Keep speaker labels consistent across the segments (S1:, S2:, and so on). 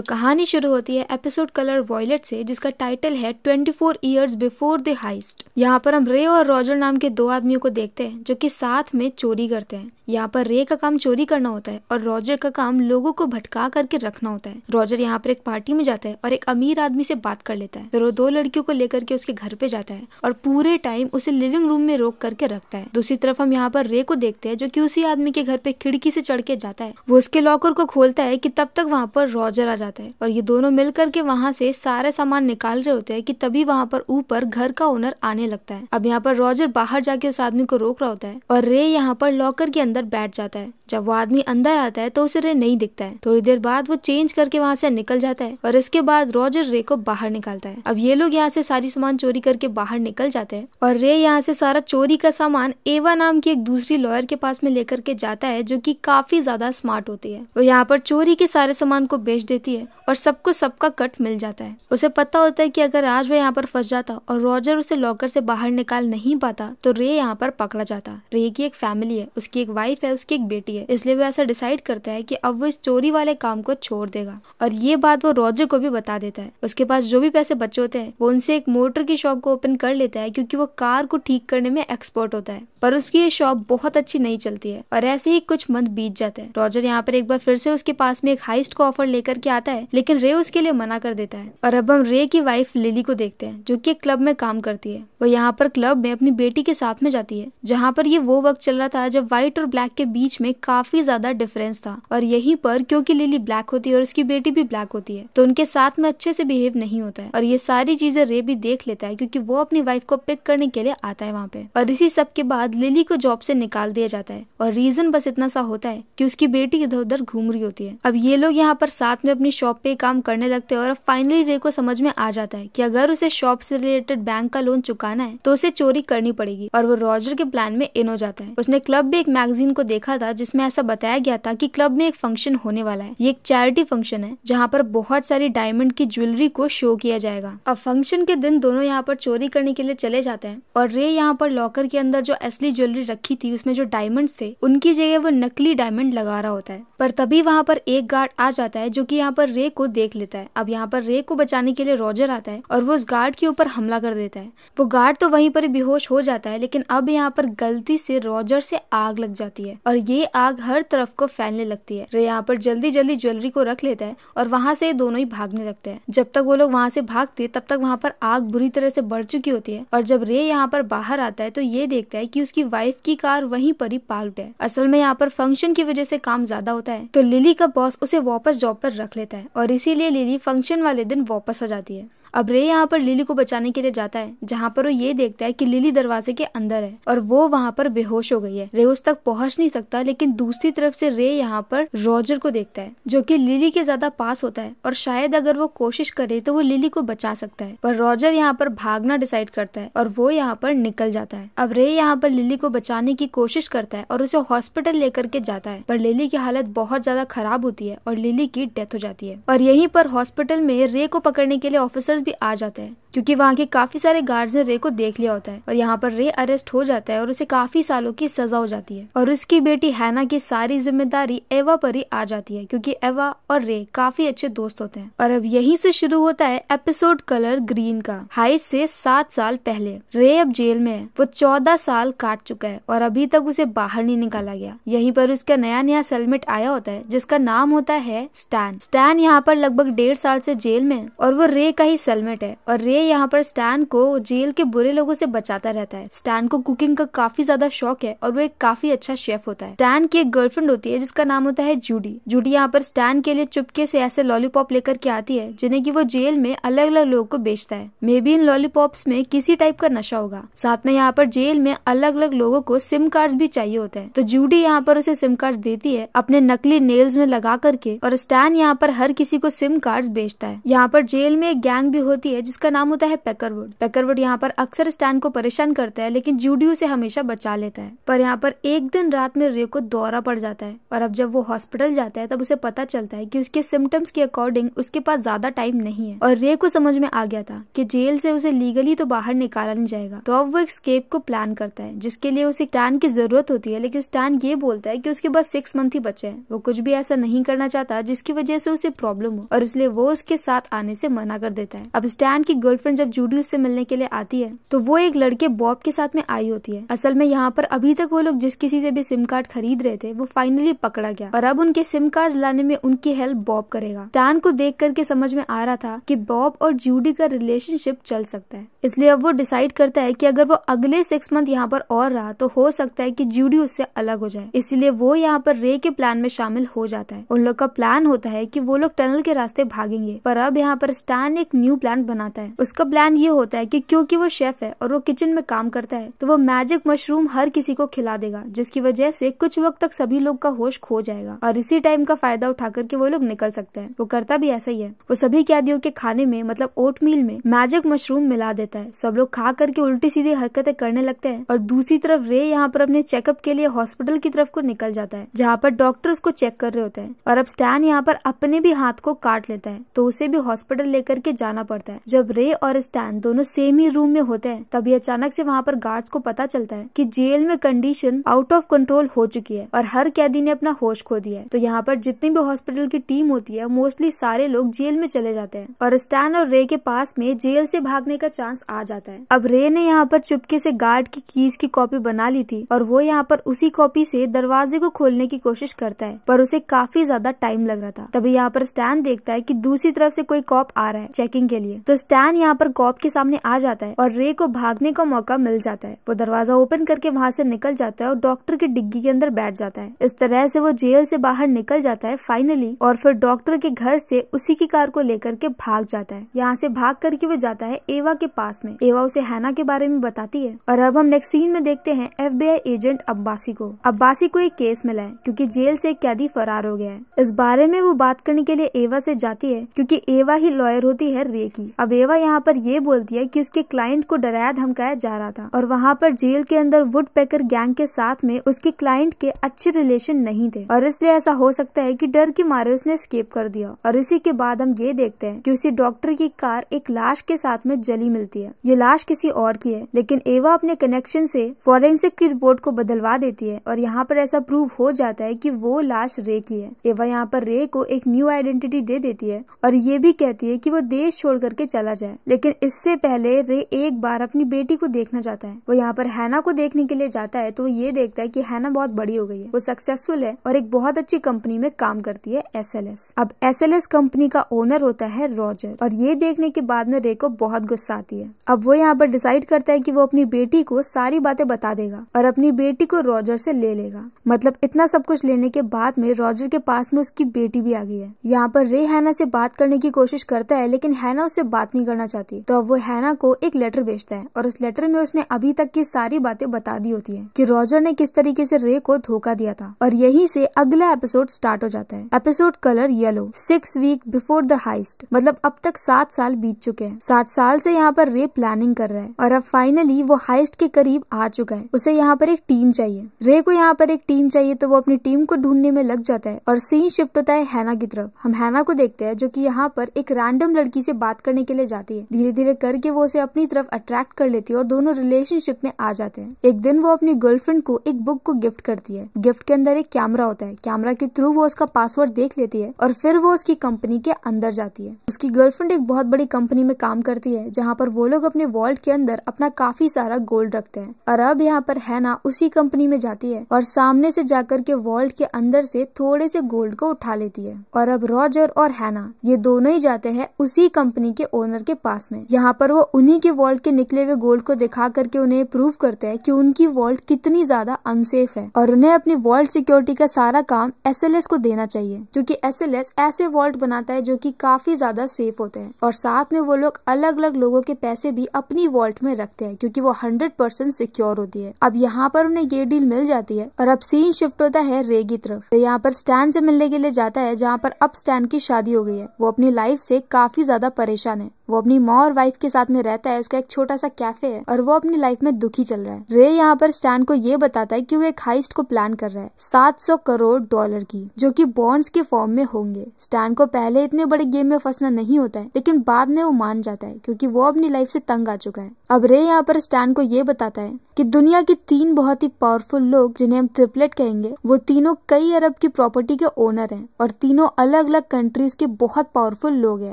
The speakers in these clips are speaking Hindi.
S1: तो कहानी शुरू होती है एपिसोड कलर वॉयलेट से जिसका टाइटल है twenty four years before the heist यहाँ पर हम रे और रॉजर नाम के दो आदमियों को देखते हैं जो कि साथ में चोरी करते हैं यहाँ पर रे का काम चोरी करना होता है और रॉजर का काम लोगों को भटका करके रखना होता है रॉजर यहाँ पर एक पार्टी में जाता है और एक अमीर आदमी से बात कर लेता है फिर वो दो लड़कियों को लेकर के उसके घर पे जाता है और पूरे टाइम उसे लिविंग रूम में रोक करके रखता है दूसरी तरफ हम यहाँ पर रे को देखते हैं जो की उसी आदमी के घर पे खिड़की से चढ़ के जाता है वो उसके लॉकर को खोलता है की तब तक वहाँ पर रॉजर आ जाता है जाता है और ये दोनों मिल करके वहाँ से सारे सामान निकाल रहे होते हैं कि तभी वहाँ पर ऊपर घर का ओनर आने लगता है अब यहाँ पर रॉजर बाहर जाके उस आदमी को रोक रहा होता है और रे यहाँ पर लॉकर के अंदर बैठ जाता है जब वो आदमी अंदर आता है तो उसे रे नहीं दिखता है थोड़ी देर बाद वो चेंज करके वहाँ से निकल जाता है और इसके बाद रॉजर रे को बाहर निकालता है अब ये लोग यहाँ से सारी सामान चोरी करके बाहर निकल जाते हैं और रे यहाँ से सारा चोरी का सामान एवा नाम की एक दूसरी लॉयर के पास में लेकर के जाता है जो की काफी ज्यादा स्मार्ट होती है वो यहाँ पर चोरी के सारे सामान को बेच देती है है और सबको सबका कट मिल जाता है उसे पता होता है कि अगर आज वह यहाँ पर फंस जाता और रॉजर उसे लॉकर से बाहर निकाल नहीं पाता तो रे यहाँ पर पकड़ा जाता रे की एक फैमिली है उसकी एक वाइफ है उसकी एक बेटी है इसलिए वो ऐसा डिसाइड करता है की अब वो इस चोरी वाले काम को छोड़ देगा और ये बात वो रॉजर को भी बता देता है उसके पास जो भी पैसे बचे होते हैं वो उनसे एक मोटर की शॉप को ओपन कर लेता है क्योंकि वो कार को ठीक करने में एक्सपर्ट होता है पर उसकी ये शॉप बहुत अच्छी नहीं चलती है और ऐसे ही कुछ मंथ बीत जाते हैं रॉजर यहाँ पर एक बार फिर से उसके पास में एक हाइस्ट का ऑफर लेकर के आता है लेकिन रे उसके लिए मना कर देता है और अब हम रे की वाइफ लिली को देखते हैं जो की क्लब में काम करती है वो यहाँ पर क्लब में अपनी बेटी के साथ में जाती है जहाँ पर ये वो वक्त चल रहा था जब व्हाइट और ब्लैक के बीच में काफी ज्यादा डिफरेंस था और यही पर क्योंकि लिली ब्लैक होती है और उसकी बेटी भी ब्लैक होती है तो उनके साथ में अच्छे से बिहेव नहीं होता है और ये सारी चीजें रे भी देख लेता है क्योंकि वो अपनी वाइफ को पिक करने के लिए आता है वहाँ पे और इसी सब के बाद बाद लिली को जॉब से निकाल दिया जाता है और रीजन बस इतना सा होता है कि उसकी बेटी इधर उधर घूम रही होती है अब ये लोग यहाँ पर साथ में अपनी शॉप पे काम करने लगते हैं और फाइनली रे को समझ में आ जाता है कि अगर उसे शॉप से रिलेटेड बैंक का लोन चुकाना है तो उसे चोरी करनी पड़ेगी और वो रॉजर के प्लान में इन हो जाता है उसने क्लब में एक मैगजीन को देखा था जिसमें ऐसा बताया गया था की क्लब में एक फंक्शन होने वाला है ये एक चैरिटी फंक्शन है जहाँ पर बहुत सारी डायमंड की ज्वेलरी को शो किया जाएगा अब फंक्शन के दिन दोनों यहाँ पर चोरी करने के लिए चले जाते हैं और रे यहाँ पर लॉकर के अंदर जो एस असली ज्वेलरी रखी थी उसमें जो डायमंड थे उनकी जगह वो नकली डायमंड लगा रहा होता है पर तभी वहाँ पर एक गार्ड आ जाता है जो की यहाँ पर रे को देख लेता है अब यहाँ पर रे को बचाने के लिए रॉजर आता है और वो उस गार्ड के ऊपर हमला कर देता है वो गार्ड तो वहीं पर बेहोश हो जाता है लेकिन अब यहाँ पर गलती से रॉजर से आग लग जाती है और ये आग हर तरफ को फैलने लगती है रे यहाँ पर जल्दी जल्दी ज्वेलरी को रख लेता है और वहां से दोनों ही भागने लगते हैं जब तक वो लोग वहां से भागते तब तक वहां पर आग बुरी तरह से बढ़ चुकी होती है और जब रे यहाँ पर बाहर आता है तो ये देखता है की उसकी वाइफ की कार वहीं पर ही पार्कड है असल में यहाँ पर फंक्शन की वजह से काम ज्यादा होता है तो लिली का बॉस उसे वापस जॉब पर रख लेता है और इसीलिए लिली फंक्शन वाले दिन वापस आ जाती है अब रे यहाँ पर लिली को बचाने के लिए जाता है जहाँ पर वो ये देखता है कि लिली दरवाजे के अंदर है और वो वहाँ पर बेहोश हो गई है रे उस तक पहुँच नहीं सकता लेकिन दूसरी तरफ से रे यहाँ पर रॉजर को देखता है जो की लिली के ज्यादा पास होता है और शायद अगर वो कोशिश करे तो वो लिली को बचा सकता है पर रॉजर यहाँ पर भागना डिसाइड करता है और वो यहाँ पर निकल जाता है अब रे यहाँ पर लिली को बचाने की कोशिश करता है और उसे हॉस्पिटल लेकर के जाता है पर लिली की हालत बहुत ज्यादा खराब होती है और लिली की डेथ हो जाती है और यहीं पर हॉस्पिटल में रे को पकड़ने के लिए ऑफिसर भी आ जाते हैं क्योंकि वहाँ के काफी सारे गार्ड्स ने रे को देख लिया होता है और यहाँ पर रे अरेस्ट हो जाता है और उसे काफी सालों की सजा हो जाती है और उसकी बेटी हैना की सारी जिम्मेदारी एवा पर ही आ जाती है क्योंकि एवा और रे काफी अच्छे दोस्त होते हैं और अब यहीं से शुरू होता है एपिसोड कलर ग्रीन का हाई से सात साल पहले रे अब जेल में है वो चौदह साल काट चुका है और अभी तक उसे बाहर नहीं निकाला गया यही पर उसका नया नया सेलमेट आया होता है जिसका नाम होता है स्टैन स्टैन यहाँ पर लगभग डेढ़ साल से जेल में और वो रे का ही सेलमेट है और रे यहाँ पर स्टैन को जेल के बुरे लोगों से बचाता रहता है स्टैन को कुकिंग का काफी ज्यादा शौक है और वो एक काफी अच्छा शेफ होता है स्टैन की एक गर्लफ्रेंड होती है जिसका नाम होता है जूडी जूडी यहाँ पर स्टैन के लिए चुपके से ऐसे लॉलीपॉप लेकर के आती है जिन्हें की वो जेल में अलग अलग लोगों को बेचता है मे बी इन लॉलीपॉप्स में किसी टाइप का नशा होगा साथ में यहाँ पर जेल में अलग अलग लोगों को सिम कार्ड भी चाहिए होते हैं तो जूडी यहाँ पर उसे सिम कार्ड देती है अपने नकली नेल्स में लगा करके और स्टैन यहाँ पर हर किसी को सिम कार्ड बेचता है यहाँ पर जेल में एक गैंग भी होती है जिसका नाम नाम होता है पेकरवुड पेकरवुड यहाँ पर अक्सर स्टैन को परेशान करता है लेकिन जूडियो से हमेशा बचा लेता है पर यहाँ पर एक दिन रात में रे को दौरा पड़ जाता है और अब जब वो हॉस्पिटल जाता है तब उसे पता चलता है की उसके सिम्टम्स के अकॉर्डिंग उसके पास ज्यादा टाइम नहीं है और रे को समझ में आ गया था की जेल से उसे लीगली तो बाहर निकाला नहीं जाएगा तो अब वो एक स्केप को प्लान करता है जिसके लिए उसे स्टैन की जरूरत होती है लेकिन स्टैन ये बोलता है की उसके पास सिक्स मंथ ही बचे हैं वो कुछ भी ऐसा नहीं करना चाहता जिसकी वजह से उसे प्रॉब्लम हो और इसलिए वो उसके साथ आने से मना कर देता है अब स्टैन की गर्ल गर्लफ्रेंड जब जूडी उससे मिलने के लिए आती है तो वो एक लड़के बॉब के साथ में आई होती है असल में यहाँ पर अभी तक वो लोग जिस किसी से भी सिम कार्ड खरीद रहे थे वो फाइनली पकड़ा गया और अब उनके सिम कार्ड लाने में उनकी हेल्प बॉब करेगा टान को देख करके समझ में आ रहा था की बॉब और जूडी का रिलेशनशिप चल सकता है इसलिए अब वो डिसाइड करता है की अगर वो अगले सिक्स मंथ यहाँ पर और रहा तो हो सकता है की जूडी उससे अलग हो जाए इसलिए वो यहाँ पर रे के प्लान में शामिल हो जाता है उन लोग का प्लान होता है की वो लोग टनल के रास्ते भागेंगे पर अब यहाँ पर स्टैन एक न्यू प्लान बनाता है उसका प्लान ये होता है कि क्योंकि वो शेफ है और वो किचन में काम करता है तो वो मैजिक मशरूम हर किसी को खिला देगा जिसकी वजह से कुछ वक्त तक सभी लोग का होश खो जाएगा और इसी टाइम का फायदा उठा करके वो लोग निकल सकते हैं वो करता भी ऐसा ही है वो सभी कैदियों के खाने में मतलब ओट मील में मैजिक मशरूम मिला देता है सब लोग खा करके उल्टी सीधी हरकतें करने लगते हैं और दूसरी तरफ रे यहाँ पर अपने चेकअप के लिए हॉस्पिटल की तरफ को निकल जाता है जहाँ पर डॉक्टर उसको चेक कर रहे होते हैं और अब स्टैन यहाँ पर अपने भी हाथ को काट लेता है तो उसे भी हॉस्पिटल लेकर के जाना पड़ता है जब रे और स्टैन दोनों सेम ही रूम में होते हैं तभी अचानक से वहाँ पर गार्ड्स को पता चलता है कि जेल में कंडीशन आउट ऑफ कंट्रोल हो चुकी है और हर कैदी ने अपना होश खो दिया है तो यहाँ पर जितनी भी हॉस्पिटल की टीम होती है मोस्टली सारे लोग जेल में चले जाते हैं और स्टैन और रे के पास में जेल से भागने का चांस आ जाता है अब रे ने यहाँ पर चुपके से गार्ड की कीज की कॉपी बना ली थी और वो यहाँ पर उसी कॉपी से दरवाजे को खोलने की कोशिश करता है पर उसे काफी ज्यादा टाइम लग रहा था तभी यहाँ पर स्टैन देखता है की दूसरी तरफ से कोई कॉप आ रहा है चेकिंग के लिए तो स्टैन यहाँ यहाँ पर गॉप के सामने आ जाता है और रे को भागने का मौका मिल जाता है वो दरवाजा ओपन करके वहाँ से निकल जाता है और डॉक्टर की डिग्गी के अंदर बैठ जाता है इस तरह से वो जेल से बाहर निकल जाता है फाइनली और फिर डॉक्टर के घर से उसी की कार को लेकर के भाग जाता है यहाँ से भाग करके वो जाता है एवा के पास में एवा उसे हैना के बारे में बताती है और अब हम नेक्स्ट सीन में देखते हैं एफ एजेंट अब्बासी को अब्बासी को एक केस मिला है क्यूँकी जेल से कैदी फरार हो गया है इस बारे में वो बात करने के लिए एवा से जाती है क्यूँकी एवा ही लॉयर होती है रे की अब एवा यहाँ यहाँ पर यह बोल दिया कि उसके क्लाइंट को डराया धमकाया जा रहा था और वहाँ पर जेल के अंदर वुड पैकर गैंग के साथ में उसके क्लाइंट के अच्छे रिलेशन नहीं थे और इसलिए ऐसा हो सकता है कि डर के मारे उसने स्केप कर दिया और इसी के बाद हम ये देखते हैं कि उसी डॉक्टर की कार एक लाश के साथ में जली मिलती है ये लाश किसी और की है लेकिन एवा अपने कनेक्शन से फॉरेंसिक की रिपोर्ट को बदलवा देती है और यहाँ पर ऐसा प्रूव हो जाता है की वो लाश रे की है एवा यहाँ पर रे को एक न्यू आइडेंटिटी दे देती है और ये भी कहती है की वो देश छोड़ करके चला जाए लेकिन इससे पहले रे एक बार अपनी बेटी को देखना चाहता है वो यहाँ पर हैना को देखने के लिए जाता है तो ये देखता है की हैना बहुत बड़ी हो गई है वो सक्सेसफुल है और एक बहुत अच्छी कंपनी में काम करती है एस अब एस कंपनी का ओनर होता है रॉजर और ये देखने के बाद में रे को बहुत गुस्सा आती है अब वो यहाँ पर डिसाइड करता है की वो अपनी बेटी को सारी बातें बता देगा और अपनी बेटी को रॉजर से ले लेगा मतलब इतना सब कुछ लेने के बाद में रॉजर के पास में उसकी बेटी भी आ गई है यहाँ पर रे हैना से बात करने की कोशिश करता है लेकिन हैना उससे बात नहीं करना चाहती तो अब वो हैना को एक लेटर भेजता है और उस लेटर में उसने अभी तक की सारी बातें बता दी होती है कि रॉजर ने किस तरीके से रे को धोखा दिया था और यही से अगला एपिसोड स्टार्ट हो जाता है episode colour yellow six week before the heist मतलब अब तक सात साल बीत चुके हैं सात साल से यहाँ पर रे प्लानिंग कर रहा है और अब फाइनली वो हाइस्ट के करीब आ चुका है उसे यहाँ पर एक टीम चाहिए रे को यहाँ पर एक टीम चाहिए तो वो अपनी टीम को ढूंढने में लग जाता है और सीन शिफ्ट होता है हैना की तरफ हम हैना को देखते हैं जो की यहाँ पर एक रैंडम लड़की से बात करने के लिए जाती है है धीरे धीरे करके वो उसे अपनी तरफ अट्रैक्ट कर लेती है और दोनों रिलेशनशिप में आ जाते हैं एक दिन वो अपनी गर्लफ्रेंड को एक बुक को गिफ्ट करती है गिफ्ट के अंदर एक कैमरा होता है कैमरा के थ्रू वो उसका पासवर्ड देख लेती है और फिर वो उसकी कंपनी के अंदर जाती है उसकी गर्लफ्रेंड एक बहुत बड़ी कंपनी में काम करती है जहाँ पर वो लोग अपने वॉल्ट के अंदर अपना काफी सारा गोल्ड रखते हैं और अब यहाँ पर हैना उसी कंपनी में जाती है और सामने से जाकर के वॉल्ट के अंदर से थोड़े से गोल्ड को उठा लेती है और अब रॉजर और हैना ये दोनों ही जाते हैं उसी कंपनी के ओनर के पास पास में यहाँ पर वो उन्हीं के वॉल्ट के निकले हुए गोल्ड को दिखा करके उन्हें प्रूव करते हैं कि उनकी वॉल्ट कितनी ज्यादा अनसेफ है और उन्हें अपनी वॉल्ट सिक्योरिटी का सारा काम एस को देना चाहिए क्योंकि एस ऐसे वॉल्ट बनाता है जो की काफी ज्यादा सेफ होते हैं और साथ में वो लोग अलग अलग लोगों के पैसे भी अपनी वॉल्ट में रखते हैं क्योंकि वो हंड्रेड परसेंट सिक्योर होती है अब यहाँ पर उन्हें ये डील मिल जाती है और अब सीन शिफ्ट होता है रे की तरफ तो यहाँ पर स्टैन से मिलने के लिए जाता है जहाँ पर अब स्टैन की शादी हो गई है वो अपनी लाइफ से काफी ज्यादा परेशान है वो अपनी माँ और वाइफ के साथ में रहता है उसका एक छोटा सा कैफे है और वो अपनी लाइफ में दुखी चल रहा है रे यहाँ पर स्टैन को ये बताता है कि वो एक हाइस्ट को प्लान कर रहा है 700 करोड़ डॉलर की जो कि बॉन्ड्स के फॉर्म में होंगे स्टैन को पहले इतने बड़े गेम में फंसना नहीं होता है लेकिन बाद में वो मान जाता है क्योंकि वो अपनी लाइफ से तंग आ चुका है अब रे यहाँ पर स्टैन को ये बताता है कि दुनिया के तीन बहुत ही पावरफुल लोग जिन्हें हम ट्रिपलेट कहेंगे वो तीनों कई अरब की प्रॉपर्टी के ओनर हैं और तीनों अलग अलग कंट्रीज के बहुत पावरफुल लोग हैं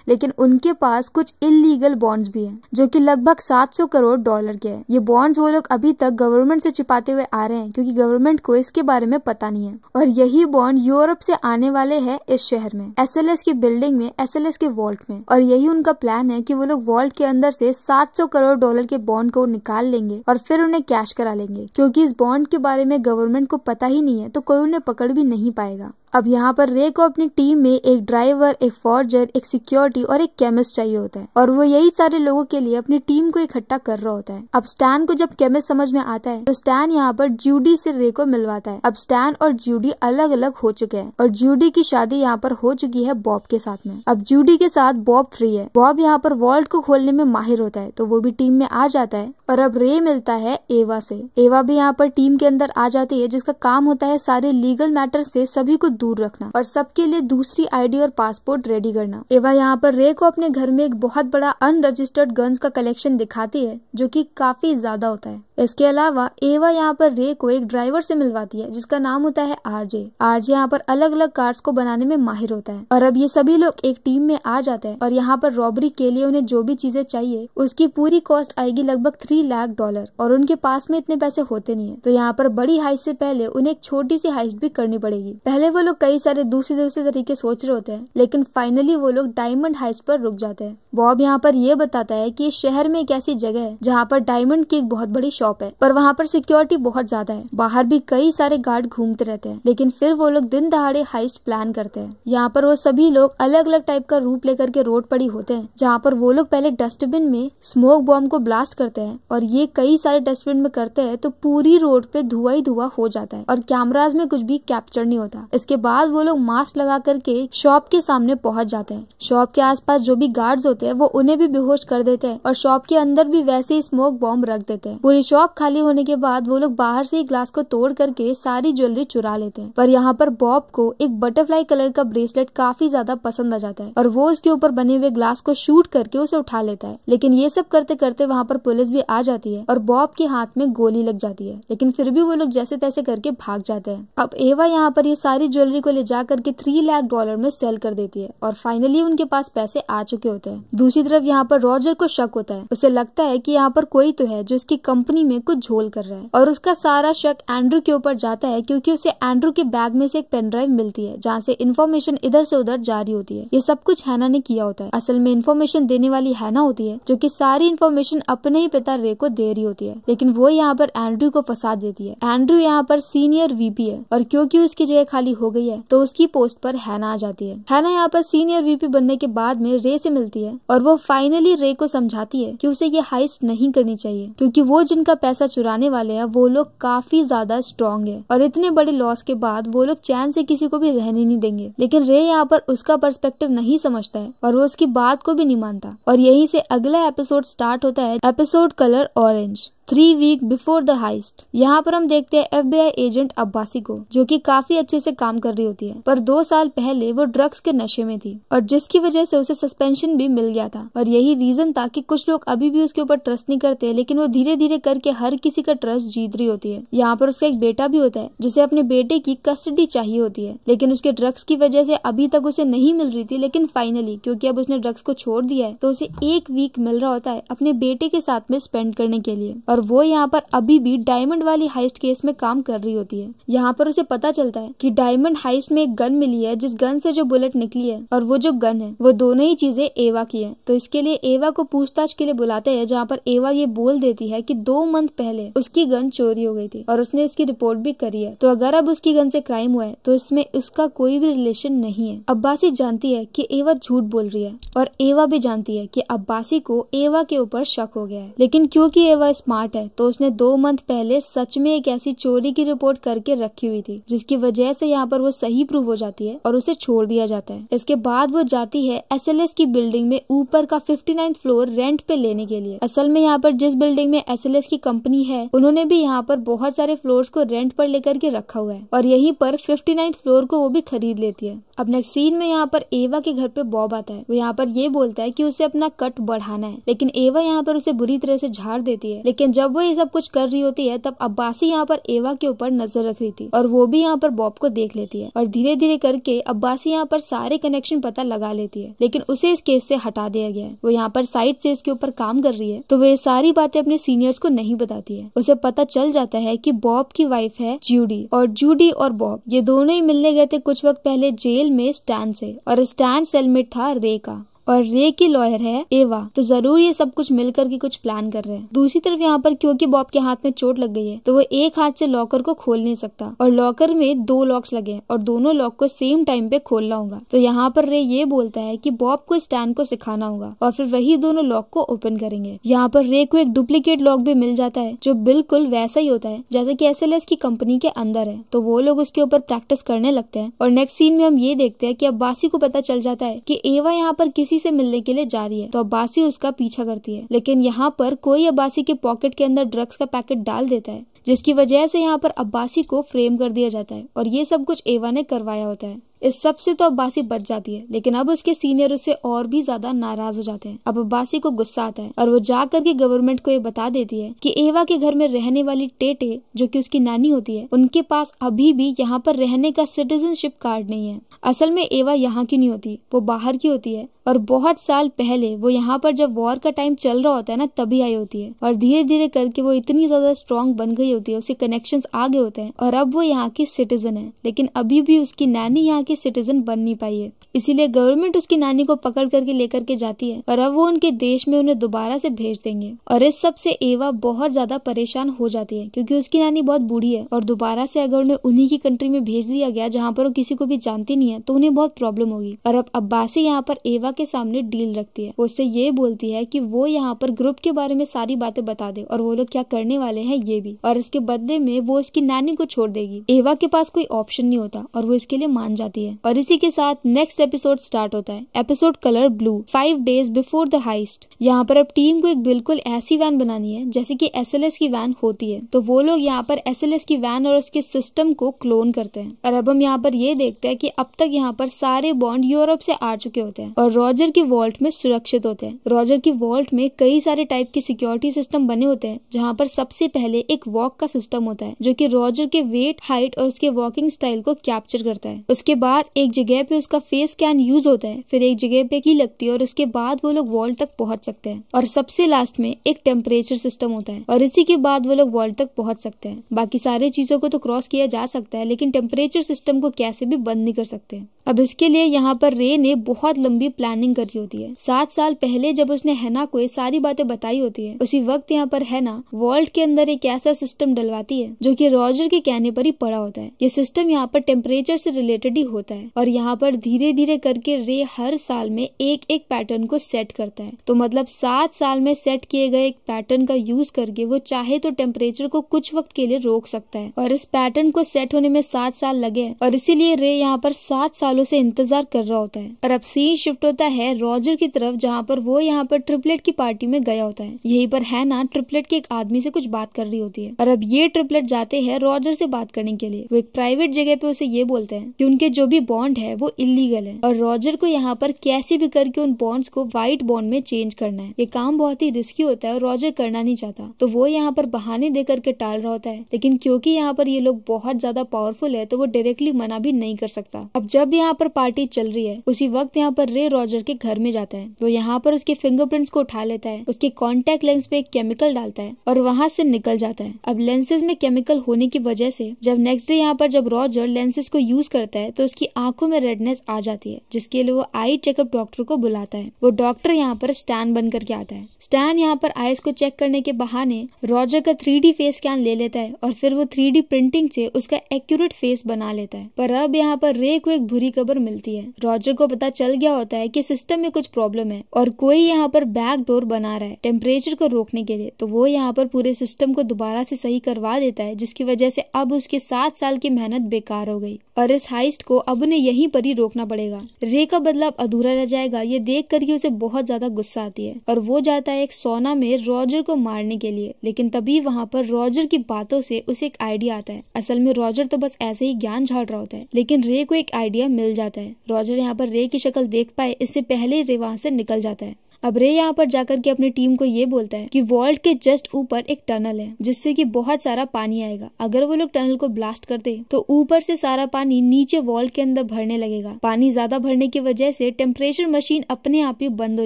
S1: लेकिन उनके पास कुछ इलीगल बॉन्ड्स भी हैं जो कि लगभग 700 करोड़ डॉलर के हैं ये बॉन्ड्स वो लोग अभी तक गवर्नमेंट से छिपाते हुए आ रहे हैं क्योंकि गवर्नमेंट को इसके बारे में पता नहीं है और यही बॉन्ड यूरोप से आने वाले है इस शहर में एस की बिल्डिंग में एस के वॉल्ट में और यही उनका प्लान है की वो लोग वॉल्ट के अंदर से सात करोड़ डॉलर के बॉन्ड को निकाल लेंगे और फिर उन्हें कैश करा लेंगे क्योंकि इस बॉन्ड के बारे में गवर्नमेंट को पता ही नहीं है तो कोई उन्हें पकड़ भी नहीं पाएगा अब यहाँ पर रे को अपनी टीम में एक ड्राइवर एक फॉर्जर एक सिक्योरिटी और एक केमिस्ट चाहिए होता है और वो यही सारे लोगों के लिए अपनी टीम को इकट्ठा कर रहा होता है अब स्टैन को जब केमिस्ट समझ में आता है तो स्टैन यहाँ पर ज्यूडी से रे को मिलवाता है अब स्टैन और ज्यूडी अलग अलग हो चुके हैं और ज्यूडी की शादी यहाँ पर हो चुकी है बॉब के साथ में अब ज्यूडी के साथ बॉब फ्री है बॉब यहाँ पर वॉल्ट को खोलने में माहिर होता है तो वो भी टीम में आ जाता है और अब रे मिलता है एवा से एवा भी यहाँ पर टीम के अंदर आ जाती है जिसका काम होता है सारे लीगल मैटर से सभी को दूर रखना और सबके लिए दूसरी आईडी और पासपोर्ट रेडी करना एवा यहाँ पर रे को अपने घर में एक बहुत बड़ा अनरजिस्टर्ड गन्स का कलेक्शन दिखाती है जो की काफी ज्यादा होता है इसके अलावा एवा यहाँ पर रे को एक ड्राइवर से मिलवाती है जिसका नाम होता है आरजे आरजे यहाँ पर अलग अलग कार्ड को बनाने में माहिर होता है और अब ये सभी लोग एक टीम में आ जाते हैं और यहाँ पर रॉबरी के लिए उन्हें जो भी चीजें चाहिए उसकी पूरी कॉस्ट आएगी लगभग थ्री लाख डॉलर और उनके पास में इतने पैसे होते नहीं है तो यहाँ पर बड़ी हाइस से पहले उन्हें एक छोटी सी हाइस्ट भी करनी पड़ेगी पहले वो लोग कई सारे दूसरे दूसरे तरीके सोच रहे होते हैं लेकिन फाइनली वो लोग डायमंड हाइस पर रुक जाते हैं बॉब यहाँ पर यह बताता है की शहर में एक ऐसी जगह है जहाँ पर डायमंड की एक बहुत बड़ी शॉप शॉप है पर वहाँ पर सिक्योरिटी बहुत ज्यादा है बाहर भी कई सारे गार्ड घूमते रहते हैं लेकिन फिर वो लोग दिन दहाड़े हाइस्ट प्लान करते हैं यहाँ पर वो सभी लोग अलग अलग टाइप का रूप लेकर के रोड पड़ी होते हैं जहाँ पर वो लोग पहले डस्टबिन में स्मोक बॉम्ब को ब्लास्ट करते हैं और ये कई सारे डस्टबिन में करते हैं तो पूरी रोड पे धुआ ही धुआ हो जाता है और कैमराज में कुछ भी कैप्चर नहीं होता इसके बाद वो लोग मास्क लगा करके शॉप के सामने पहुंच जाते हैं शॉप के आसपास जो भी गार्ड्स होते हैं वो उन्हें भी बेहोश कर देते हैं और शॉप के अंदर भी वैसे ही स्मोक बॉम्ब रख देते हैं पूरी शॉप खाली होने के बाद वो लोग बाहर से ग्लास को तोड़ करके सारी ज्वेलरी चुरा लेते हैं पर यहाँ पर बॉब को एक बटरफ्लाई कलर का ब्रेसलेट काफी ज्यादा पसंद आ जाता है और वो उसके ऊपर बने हुए ग्लास को शूट करके उसे उठा लेता है लेकिन ये सब करते करते वहाँ पर पुलिस भी आ जाती है और बॉब के हाथ में गोली लग जाती है लेकिन फिर भी वो लोग जैसे तैसे करके भाग जाते हैं अब एवा यहाँ पर ये सारी ज्वेलरी को ले जा करके थ्री लाख डॉलर में सेल कर देती है और फाइनली उनके पास पैसे आ चुके होते हैं दूसरी तरफ यहाँ पर रॉजर को शक होता है उसे लगता है की यहाँ पर कोई तो है जो उसकी कंपनी में कुछ झोल कर रहा है और उसका सारा शक एंड्रू के ऊपर जाता है क्योंकि उसे एंड्रू के बैग में से एक पेन ड्राइव मिलती है जहाँ से इन्फॉर्मेशन इधर से उधर जारी होती है ये सब कुछ हैना ने किया होता है असल में इन्फॉर्मेशन देने वाली हैना होती है जो की सारी इन्फॉर्मेशन अपने ही पिता रे को दे रही होती है लेकिन वो यहाँ पर एंड्रू को फंसा देती है एंड्रू यहाँ पर सीनियर वीपी है और क्योंकि उसकी जगह खाली हो गई है तो उसकी पोस्ट पर हैना आ जाती है हैना यहाँ पर सीनियर वीपी बनने के बाद में रे से मिलती है और वो फाइनली रे को समझाती है कि उसे ये हाइस्ट नहीं करनी चाहिए क्योंकि वो जिनका पैसा चुराने वाले हैं वो लोग काफी ज्यादा स्ट्रांग है और इतने बड़े लॉस के बाद वो लोग चैन से किसी को भी रहने नहीं देंगे लेकिन रे यहाँ पर उसका पर्सपेक्टिव नहीं समझता है और वो उसकी बात को भी नहीं मानता और यही से अगला एपिसोड स्टार्ट होता है episode colour orange three week before the heist यहाँ पर हम देखते हैं एफ एजेंट अब्बासी को जो कि काफी अच्छे से काम कर रही होती है पर दो साल पहले वो ड्रग्स के नशे में थी और जिसकी वजह से उसे सस्पेंशन भी मिल गया था और यही रीजन था कि कुछ लोग अभी भी उसके ऊपर ट्रस्ट नहीं करते लेकिन वो धीरे धीरे करके हर किसी का ट्रस्ट जीत रही होती है यहाँ पर उसका एक बेटा भी होता है जिसे अपने बेटे की कस्टडी चाहिए होती है लेकिन उसके ड्रग्स की वजह से अभी तक उसे नहीं मिल रही थी लेकिन फाइनली क्योंकि अब उसने ड्रग्स को छोड़ दिया है तो उसे एक वीक मिल रहा होता है अपने बेटे के साथ में स्पेंड करने के लिए और और वो यहाँ पर अभी भी डायमंड वाली हाइस्ट केस में काम कर रही होती है यहाँ पर उसे पता चलता है कि डायमंड हाइस्ट में एक गन मिली है जिस गन से जो बुलेट निकली है और वो जो गन है वो दोनों ही चीजें एवा की है तो इसके लिए एवा को पूछताछ के लिए बुलाते हैं जहाँ पर एवा ये बोल देती है की दो मंथ पहले उसकी गन चोरी हो गई थी और उसने इसकी रिपोर्ट भी करी है तो अगर अब उसकी गन से क्राइम हुआ है तो इसमें उसका कोई भी रिलेशन नहीं है अब्बासी जानती है की एवा झूठ बोल रही है और एवा भी जानती है की अब्बासी को एवा के ऊपर शक हो गया है लेकिन क्योंकि एवा स्मार्ट स्मार्ट है तो उसने दो मंथ पहले सच में एक ऐसी चोरी की रिपोर्ट करके रखी हुई थी जिसकी वजह से यहाँ पर वो सही प्रूव हो जाती है और उसे छोड़ दिया जाता है इसके बाद वो जाती है एस की बिल्डिंग में ऊपर का फिफ्टी फ्लोर रेंट पे लेने के लिए असल में यहाँ पर जिस बिल्डिंग में एस की कंपनी है उन्होंने भी यहाँ पर बहुत सारे फ्लोर को रेंट पर लेकर के रखा हुआ है और यहीं पर फिफ्टी फ्लोर को वो भी खरीद लेती है अब नेक्स्ट सीन में यहाँ पर एवा के घर पे बॉब आता है वो यहाँ पर ये बोलता है कि उसे अपना कट बढ़ाना है लेकिन एवा यहाँ पर उसे बुरी तरह से झाड़ देती है लेकिन जब वो ये सब कुछ कर रही होती है तब अब्बासी यहाँ पर एवा के ऊपर नजर रख रही थी और वो भी यहाँ पर बॉब को देख लेती है और धीरे धीरे करके अब्बासी यहाँ पर सारे कनेक्शन पता लगा लेती है लेकिन उसे इस केस से हटा दिया गया है वो यहाँ पर साइड से इसके ऊपर काम कर रही है तो वे सारी बातें अपने सीनियर्स को नहीं बताती है उसे पता चल जाता है की बॉब की वाइफ है जूडी और जूडी और बॉब ये दोनों ही मिलने गए थे कुछ वक्त पहले जेल में स्टैंड से और स्टैंड सेलमेट था रे का और रे की लॉयर है एवा तो जरूर ये सब कुछ मिलकर के कुछ प्लान कर रहे हैं दूसरी तरफ यहाँ पर क्योंकि बॉब के हाथ में चोट लग गई है तो वो एक हाथ से लॉकर को खोल नहीं सकता और लॉकर में दो लॉक्स लगे हैं और दोनों लॉक को सेम टाइम पे खोलना होगा तो यहाँ पर रे ये बोलता है की बॉब को स्टैंड को सिखाना होगा और फिर वही दोनों लॉक को ओपन करेंगे यहाँ पर रे को एक डुप्लीकेट लॉक भी मिल जाता है जो बिल्कुल वैसा ही होता है जैसे की एस की कंपनी के अंदर है तो वो लोग उसके ऊपर प्रैक्टिस करने लगते हैं और नेक्स्ट सीन में हम ये देखते हैं कि अब बासी को पता चल जाता है कि एवा यहाँ पर किसी अब्बासी से मिलने के लिए जा रही है तो अब्बासी उसका पीछा करती है लेकिन यहाँ पर कोई अब्बासी के पॉकेट के अंदर ड्रग्स का पैकेट डाल देता है जिसकी वजह से यहाँ पर अब्बासी को फ्रेम कर दिया जाता है और ये सब कुछ एवा ने करवाया होता है इस सब से तो अब्बासी बच जाती है लेकिन अब उसके सीनियर उससे और भी ज्यादा नाराज हो जाते हैं अब अब्बासी को गुस्सा आता है और वो जा करके गवर्नमेंट को ये बता देती है कि एवा के घर में रहने वाली टेटे जो कि उसकी नानी होती है उनके पास अभी भी यहाँ पर रहने का सिटीजनशिप कार्ड नहीं है असल में एवा यहाँ की नहीं होती वो बाहर की होती है और बहुत साल पहले वो यहाँ पर जब वॉर का टाइम चल रहा होता है ना तभी आई होती है और धीरे धीरे करके वो इतनी ज्यादा स्ट्रांग बन गई होती है उसके कनेक्शन आगे होते हैं और अब वो यहाँ की सिटीजन है लेकिन अभी भी उसकी नानी यहाँ की सिटीजन बन नहीं पाई है इसीलिए गवर्नमेंट उसकी नानी को पकड़ करके लेकर के जाती है और अब वो उनके देश में उन्हें दोबारा से भेज देंगे और इस सब से एवा बहुत ज्यादा परेशान हो जाती है क्योंकि उसकी नानी बहुत बूढ़ी है और दोबारा से अगर उन्हें उन्हीं की कंट्री में भेज दिया गया जहाँ पर वो किसी को भी जानती नहीं है तो उन्हें बहुत प्रॉब्लम होगी और अब अब्बासी यहाँ पर एवा के सामने डील रखती है उससे ये बोलती है की वो यहाँ पर ग्रुप के बारे में सारी बातें बता दे और वो लोग क्या करने वाले है ये भी और इसके बदले में वो इसकी नानी को छोड़ देगी एवा के पास कोई ऑप्शन नहीं होता और वो इसके लिए मान जाती है और इसी के साथ नेक्स्ट एपिसोड स्टार्ट होता है episode colour blue five days before the heist यहाँ पर अब टीम को एक बिल्कुल ऐसी वैन बनानी है जैसे की एस की वैन होती है तो वो लोग यहाँ पर एस की वैन और उसके सिस्टम को क्लोन करते हैं और अब हम यहाँ पर ये देखते हैं की अब तक यहाँ पर सारे बॉन्ड यूरोप से आ चुके होते हैं और रॉजर की वॉल्ट में सुरक्षित होते हैं रॉजर की वॉल्ट में कई सारे टाइप के सिक्योरिटी सिस्टम बने होते हैं जहाँ पर सबसे पहले एक वॉक वॉक का सिस्टम होता है जो कि रॉजर के वेट हाइट और उसके वॉकिंग स्टाइल को कैप्चर करता है उसके बाद एक जगह पे उसका फेस स्कैन यूज होता है फिर एक जगह पे की लगती है और उसके बाद वो लोग वॉल तक पहुंच सकते हैं और सबसे लास्ट में एक टेम्परेचर सिस्टम होता है और इसी के बाद वो लोग वॉल तक पहुंच सकते हैं बाकी सारे चीजों को तो क्रॉस किया जा सकता है लेकिन टेम्परेचर सिस्टम को कैसे भी बंद नहीं कर सकते अब इसके लिए यहाँ पर रे ने बहुत लंबी प्लानिंग करी होती है सात साल पहले जब उसने हैना को ये सारी बातें बताई होती है उसी वक्त यहाँ पर हैना वॉल्ट के अंदर एक ऐसा सिस्टम सिस्टम डलवाती है जो कि रॉजर के कहने पर ही पड़ा होता है ये सिस्टम यहाँ पर टेम्परेचर से रिलेटेड ही होता है और यहाँ पर धीरे धीरे करके रे हर साल में एक एक पैटर्न को सेट करता है तो मतलब सात साल में सेट किए गए एक पैटर्न का यूज करके वो चाहे तो टेम्परेचर को कुछ वक्त के लिए रोक सकता है और इस पैटर्न को सेट होने में सात साल लगे और इसीलिए रे यहाँ पर सात सालों से इंतजार कर रहा होता है और अब सीन शिफ्ट होता है रॉजर की तरफ जहाँ पर वो यहाँ पर ट्रिपलेट की पार्टी में गया होता है यही पर है ना ट्रिपलेट के एक आदमी से कुछ बात कर रही होती है और और अब ये ट्रिपलेट जाते हैं रॉजर से बात करने के लिए वो एक प्राइवेट जगह पे उसे ये बोलते हैं कि उनके जो भी बॉन्ड है वो इलीगल है और रॉजर को यहाँ पर कैसे भी करके उन बॉन्ड्स को व्हाइट बॉन्ड में चेंज करना है ये काम बहुत ही रिस्की होता है और रॉजर करना नहीं चाहता तो वो यहाँ पर बहाने दे करके टाल रहा होता है लेकिन क्योंकि यहाँ पर ये लोग बहुत ज्यादा पावरफुल है तो वो डायरेक्टली मना भी नहीं कर सकता अब जब यहाँ पर पार्टी चल रही है उसी वक्त यहाँ पर रे रॉजर के घर में जाता है वो यहाँ पर उसके फिंगरप्रिंट्स को उठा लेता है उसके कॉन्टेक्ट लेंस पे एक केमिकल डालता है और वहां से निकल जाता है अब अब लेंसेज में केमिकल होने की वजह से जब नेक्स्ट डे यहाँ पर जब रॉजर लेंसेज को यूज करता है तो उसकी आंखों में रेडनेस आ जाती है जिसके लिए वो आई चेकअप डॉक्टर को बुलाता है वो डॉक्टर यहाँ पर स्टैन बन करके आता है स्टैन यहाँ पर आईज को चेक करने के बहाने रॉजर का थ्री फेस स्कैन ले लेता है और फिर वो थ्री प्रिंटिंग से उसका एक्यूरेट फेस बना लेता है पर अब यहाँ पर रे को एक बुरी खबर मिलती है रॉजर को पता चल गया होता है की सिस्टम में कुछ प्रॉब्लम है और कोई यहाँ पर बैक डोर बना रहा है टेम्परेचर को रोकने के लिए तो वो यहाँ पर पूरे सिस्टम को दोबारा से सही करवा देता है जिसकी वजह से अब उसके सात साल की मेहनत बेकार हो गई और इस हाइस्ट को अब उन्हें यहीं पर ही रोकना पड़ेगा रे का बदलाव अधूरा रह जाएगा ये देख कर ही उसे बहुत ज्यादा गुस्सा आती है और वो जाता है एक सोना में रॉजर को मारने के लिए लेकिन तभी वहाँ पर रॉजर की बातों से उसे एक आइडिया आता है असल में रॉजर तो बस ऐसे ही ज्ञान झाड़ रहा होता है लेकिन रे को एक आइडिया मिल जाता है रॉजर यहाँ पर रे की शक्ल देख पाए इससे पहले रे वहाँ से निकल जाता है अब रे यहाँ पर जाकर के अपनी टीम को ये बोलता है कि वॉल्ट के जस्ट ऊपर एक टनल है जिससे कि बहुत सारा पानी आएगा अगर वो लोग टनल को ब्लास्ट करते तो ऊपर से सारा पानी नीचे वॉल्ट के अंदर भरने लगेगा पानी ज्यादा भरने की वजह से टेम्परेचर मशीन अपने आप ही बंद हो